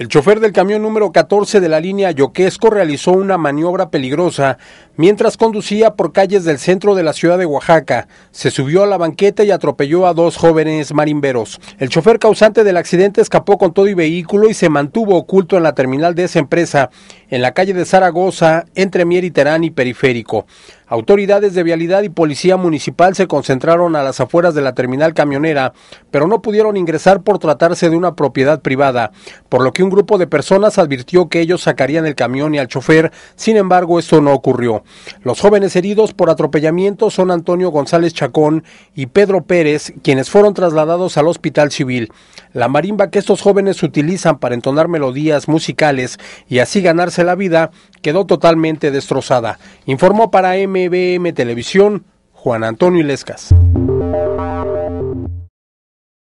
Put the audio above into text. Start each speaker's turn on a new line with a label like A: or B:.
A: El chofer del camión número 14 de la línea Yoquesco realizó una maniobra peligrosa mientras conducía por calles del centro de la ciudad de Oaxaca. Se subió a la banqueta y atropelló a dos jóvenes marimberos. El chofer causante del accidente escapó con todo y vehículo y se mantuvo oculto en la terminal de esa empresa, en la calle de Zaragoza, entre Mier y Terán y Periférico. Autoridades de vialidad y policía municipal se concentraron a las afueras de la terminal camionera, pero no pudieron ingresar por tratarse de una propiedad privada, por lo que un grupo de personas advirtió que ellos sacarían el camión y al chofer, sin embargo esto no ocurrió. Los jóvenes heridos por atropellamiento son Antonio González Chacón y Pedro Pérez, quienes fueron trasladados al Hospital Civil. La marimba que estos jóvenes utilizan para entonar melodías musicales y así ganarse la vida quedó totalmente destrozada. Informó para MBM Televisión Juan Antonio Ilescas.